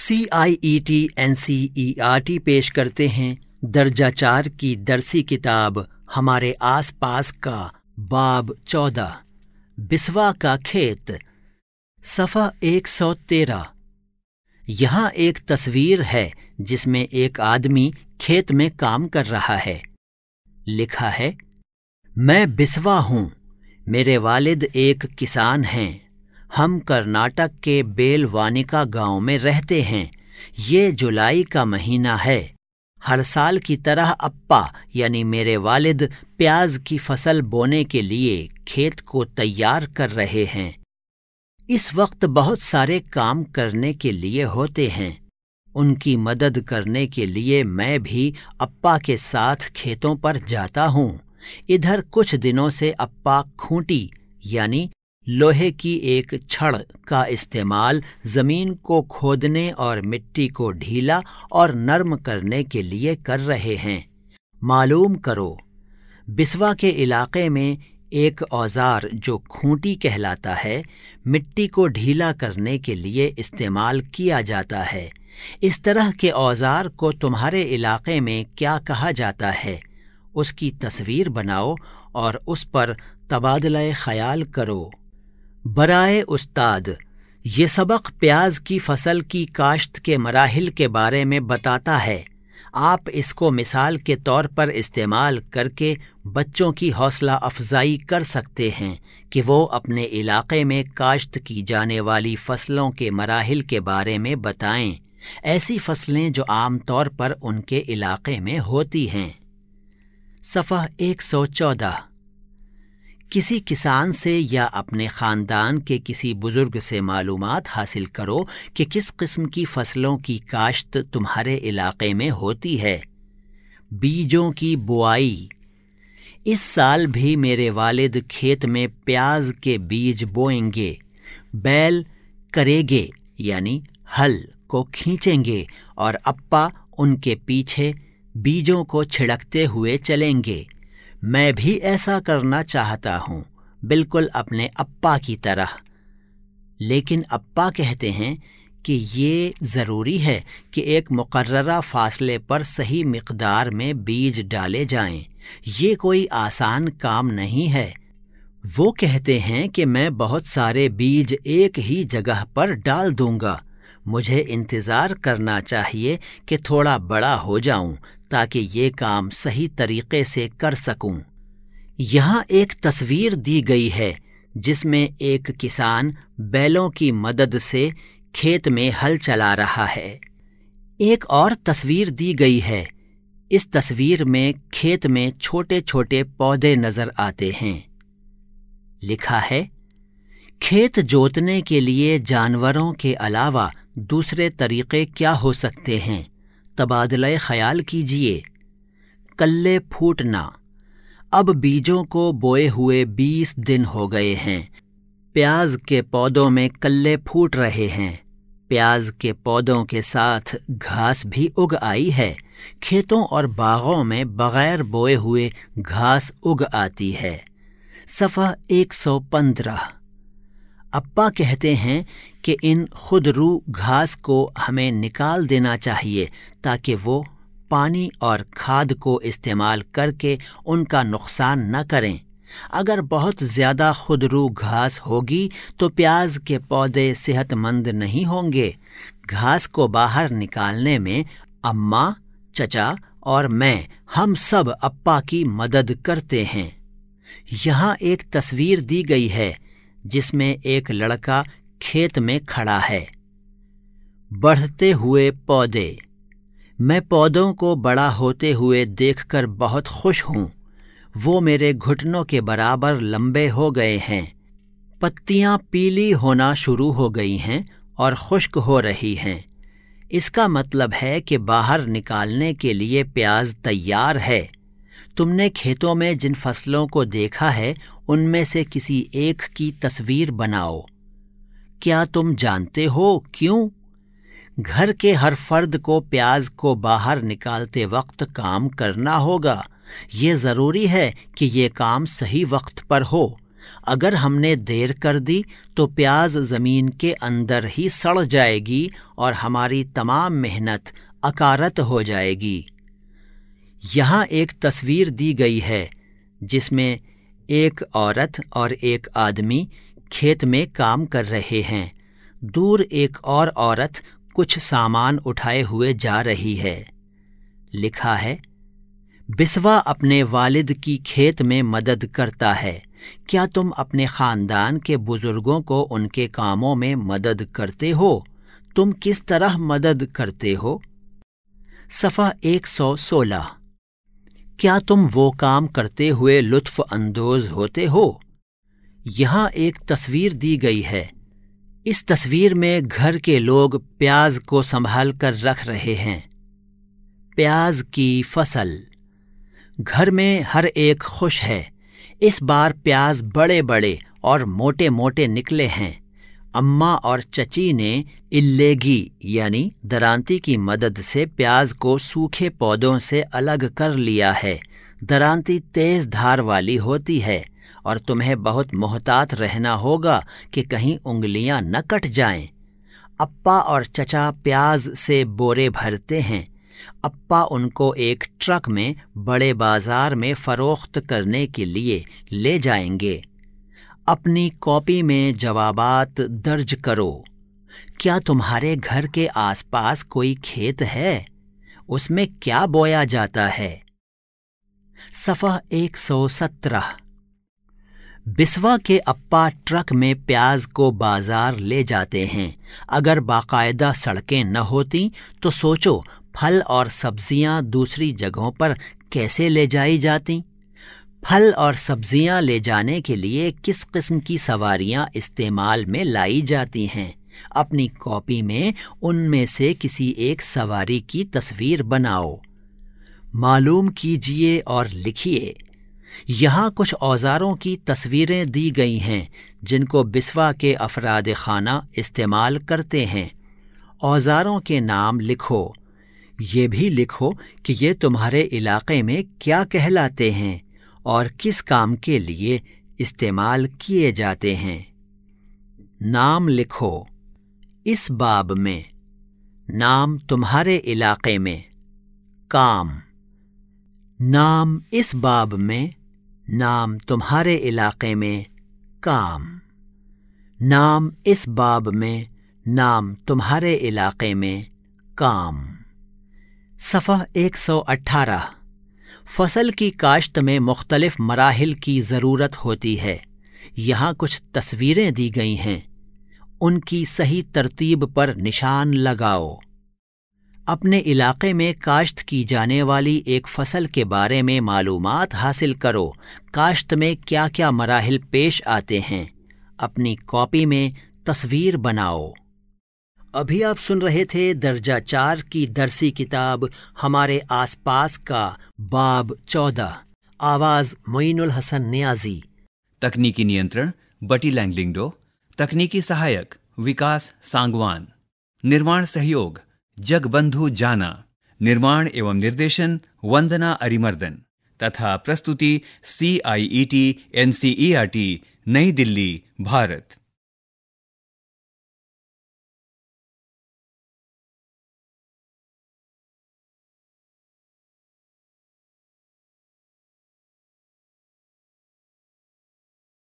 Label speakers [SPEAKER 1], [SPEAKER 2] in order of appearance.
[SPEAKER 1] C I E T N C E R T पेश करते हैं दर्जा चार की दरसी किताब हमारे आस पास का बाब चौदह बिस्वा का खेत सफ़ा एक सौ तेरह यहाँ एक तस्वीर है जिसमें एक आदमी खेत में काम कर रहा है लिखा है मैं बिस्वा हूँ मेरे वालिद एक किसान हैं हम कर्नाटक के बेलवानिका गांव में रहते हैं ये जुलाई का महीना है हर साल की तरह अप्पा यानी मेरे वालिद प्याज की फसल बोने के लिए खेत को तैयार कर रहे हैं इस वक्त बहुत सारे काम करने के लिए होते हैं उनकी मदद करने के लिए मैं भी अप्पा के साथ खेतों पर जाता हूँ इधर कुछ दिनों से अप्पा खूंटी यानी लोहे की एक छड़ का इस्तेमाल जमीन को खोदने और मिट्टी को ढीला और नर्म करने के लिए कर रहे हैं मालूम करो बिस्वा के इलाके में एक औजार जो खूंटी कहलाता है मिट्टी को ढीला करने के लिए इस्तेमाल किया जाता है इस तरह के औजार को तुम्हारे इलाके में क्या कहा जाता है उसकी तस्वीर बनाओ और उस पर तबादला ख्याल करो बराए उस्ताद ये सबक प्याज की फसल की काश्त के मराहल के बारे में बताता है आप इसको मिसाल के तौर पर इस्तेमाल करके बच्चों की हौसला अफजाई कर सकते हैं कि वो अपने इलाके में काश्त की जाने वाली फसलों के मराहल के बारे में बताएं ऐसी फसलें जो आम तौर पर उनके इलाके में होती हैं सफ़ा एक सौ चौदह किसी किसान से या अपने ख़ानदान के किसी बुज़ुर्ग से मालूम हासिल करो कि किस किस्म की फसलों की काश्त तुम्हारे इलाके में होती है बीजों की बुआई इस साल भी मेरे वालिद खेत में प्याज के बीज बोएंगे बैल करेंगे यानी हल को खींचेंगे और अप्पा उनके पीछे बीजों को छिड़कते हुए चलेंगे मैं भी ऐसा करना चाहता हूं बिल्कुल अपने अप्पा की तरह लेकिन अप्पा कहते हैं कि ये ज़रूरी है कि एक मुकर्रा फासले पर सही मकदार में बीज डाले जाएं। ये कोई आसान काम नहीं है वो कहते हैं कि मैं बहुत सारे बीज एक ही जगह पर डाल दूंगा मुझे इंतज़ार करना चाहिए कि थोड़ा बड़ा हो जाऊं ताकि ये काम सही तरीके से कर सकूं। यहाँ एक तस्वीर दी गई है जिसमें एक किसान बैलों की मदद से खेत में हल चला रहा है एक और तस्वीर दी गई है इस तस्वीर में खेत में छोटे छोटे पौधे नजर आते हैं लिखा है खेत जोतने के लिए जानवरों के अलावा दूसरे तरीके क्या हो सकते हैं तबादला ख्याल कीजिए कल्ले फूटना अब बीजों को बोए हुए बीस दिन हो गए हैं प्याज के पौधों में कल्ले फूट रहे हैं प्याज के पौधों के साथ घास भी उग आई है खेतों और बागों में बगैर बोए हुए घास उग आती है सफ़ा 115 अप्पा कहते हैं कि इन खुदरू घास को हमें निकाल देना चाहिए ताकि वो पानी और खाद को इस्तेमाल करके उनका नुकसान न करें अगर बहुत ज़्यादा खुदरू घास होगी तो प्याज के पौधे सेहतमंद नहीं होंगे घास को बाहर निकालने में अम्मा चचा और मैं हम सब अप्पा की मदद करते हैं यहाँ एक तस्वीर दी गई है जिसमें एक लड़का खेत में खड़ा है बढ़ते हुए पौधे मैं पौधों को बड़ा होते हुए देखकर बहुत खुश हूँ वो मेरे घुटनों के बराबर लंबे हो गए हैं पत्तियाँ पीली होना शुरू हो गई हैं और खुश्क हो रही हैं इसका मतलब है कि बाहर निकालने के लिए प्याज तैयार है तुमने खेतों में जिन फसलों को देखा है उनमें से किसी एक की तस्वीर बनाओ क्या तुम जानते हो क्यों घर के हर फर्द को प्याज को बाहर निकालते वक्त काम करना होगा ये ज़रूरी है कि ये काम सही वक्त पर हो अगर हमने देर कर दी तो प्याज ज़मीन के अंदर ही सड़ जाएगी और हमारी तमाम मेहनत अकारत हो जाएगी यहाँ एक तस्वीर दी गई है जिसमें एक औरत और एक आदमी खेत में काम कर रहे हैं दूर एक और औरत कुछ सामान उठाए हुए जा रही है लिखा है बिस्वा अपने वालिद की खेत में मदद करता है क्या तुम अपने खानदान के बुजुर्गों को उनके कामों में मदद करते हो तुम किस तरह मदद करते हो सफ़ा 116 क्या तुम वो काम करते हुए लुत्फ अंदोज होते हो यहाँ एक तस्वीर दी गई है इस तस्वीर में घर के लोग प्याज को संभाल कर रख रहे हैं प्याज की फसल घर में हर एक खुश है इस बार प्याज बड़े बड़े और मोटे मोटे निकले हैं अम्मा और चची ने इल्लेगी यानी दरांती की मदद से प्याज को सूखे पौधों से अलग कर लिया है दरांती तेज धार वाली होती है और तुम्हें बहुत मोहतात रहना होगा कि कहीं उंगलियां न कट जाएं। अप्पा और चचा प्याज से बोरे भरते हैं अप्पा उनको एक ट्रक में बड़े बाजार में फरोख्त करने के लिए ले जाएंगे अपनी कॉपी में जवाबात दर्ज करो क्या तुम्हारे घर के आसपास कोई खेत है उसमें क्या बोया जाता है सफ़ा 117 बिस्वा के अप्पा ट्रक में प्याज को बाजार ले जाते हैं अगर बाकायदा सड़कें न होती तो सोचो फल और सब्जियां दूसरी जगहों पर कैसे ले जाई जाती फल और सब्जियां ले जाने के लिए किस किस्म की सवारियां इस्तेमाल में लाई जाती हैं अपनी कॉपी में उनमें से किसी एक सवारी की तस्वीर बनाओ मालूम कीजिए और लिखिए यहाँ कुछ औजारों की तस्वीरें दी गई हैं जिनको बिस्वा के अफराद खाना इस्तेमाल करते हैं औजारों के नाम लिखो ये भी लिखो कि ये तुम्हारे इलाके में क्या कहलाते हैं और किस काम के लिए इस्तेमाल किए जाते हैं नाम लिखो इस बाब में नाम तुम्हारे इलाके में काम नाम इस बाब में नाम तुम्हारे इलाके में काम नाम इस बाब में नाम तुम्हारे इलाके में काम सफ़ा 118 फसल की काश्त में मुख्तलिफ मराहल की ज़रूरत होती है यहाँ कुछ तस्वीरें दी गई हैं उनकी सही तरतीब पर निशान लगाओ अपने इलाके में काश्त की जाने वाली एक फसल के बारे में मालूम हासिल करो काश्त में क्या क्या मराहल पेश आते हैं अपनी कॉपी में तस्वीर बनाओ अभी आप सुन रहे थे दर्जा चार की दरसी किताब हमारे आसपास का बाब चौदह आवाज मोइनुल हसन न्याजी तकनीकी नियंत्रण बटी लैंगलिंगडो तकनीकी सहायक विकास सांगवान निर्माण सहयोग जगबंधु जाना निर्माण एवं निर्देशन वंदना अरिमर्दन तथा प्रस्तुति C I E T N C E R T New Delhi Bharat